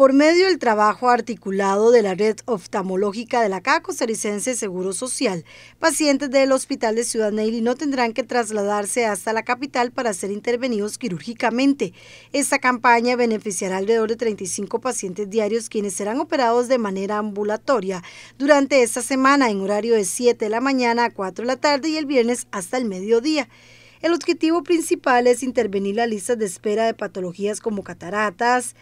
por medio del trabajo articulado de la red oftalmológica de la CACO Costarricense Seguro Social. Pacientes del Hospital de Ciudad Neyli no tendrán que trasladarse hasta la capital para ser intervenidos quirúrgicamente. Esta campaña beneficiará alrededor de 35 pacientes diarios quienes serán operados de manera ambulatoria durante esta semana en horario de 7 de la mañana a 4 de la tarde y el viernes hasta el mediodía. El objetivo principal es intervenir las lista de espera de patologías como cataratas,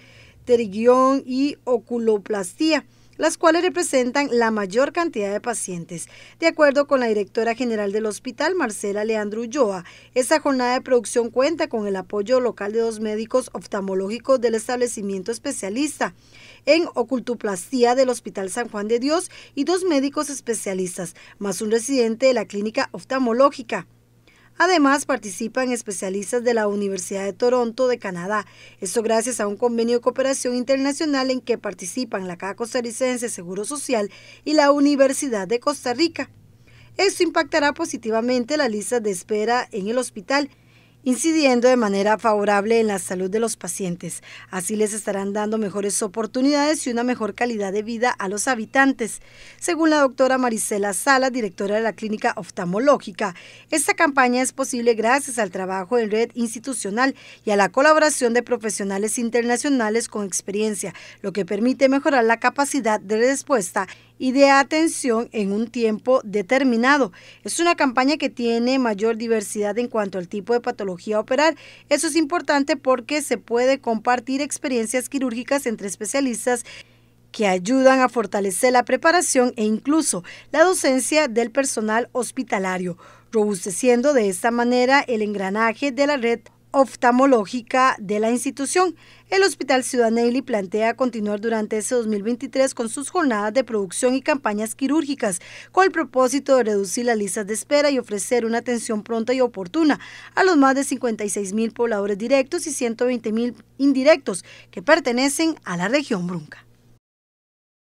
pterigión y oculoplastía las cuales representan la mayor cantidad de pacientes. De acuerdo con la directora general del hospital, Marcela Leandro Ulloa, esta jornada de producción cuenta con el apoyo local de dos médicos oftalmológicos del establecimiento especialista en ocultoplastía del Hospital San Juan de Dios y dos médicos especialistas, más un residente de la clínica oftalmológica. Además, participan especialistas de la Universidad de Toronto de Canadá. Esto gracias a un convenio de cooperación internacional en que participan la Caja Costarricense Seguro Social y la Universidad de Costa Rica. Esto impactará positivamente la lista de espera en el hospital incidiendo de manera favorable en la salud de los pacientes. Así les estarán dando mejores oportunidades y una mejor calidad de vida a los habitantes. Según la doctora Marisela Sala, directora de la Clínica Oftalmológica, esta campaña es posible gracias al trabajo en red institucional y a la colaboración de profesionales internacionales con experiencia, lo que permite mejorar la capacidad de respuesta y de atención en un tiempo determinado. Es una campaña que tiene mayor diversidad en cuanto al tipo de patología a operar. Eso es importante porque se puede compartir experiencias quirúrgicas entre especialistas que ayudan a fortalecer la preparación e incluso la docencia del personal hospitalario, robusteciendo de esta manera el engranaje de la red oftalmológica de la institución. El Hospital Ciudad Neyli plantea continuar durante ese 2023 con sus jornadas de producción y campañas quirúrgicas, con el propósito de reducir las listas de espera y ofrecer una atención pronta y oportuna a los más de 56 mil pobladores directos y 120 mil indirectos que pertenecen a la región Brunca.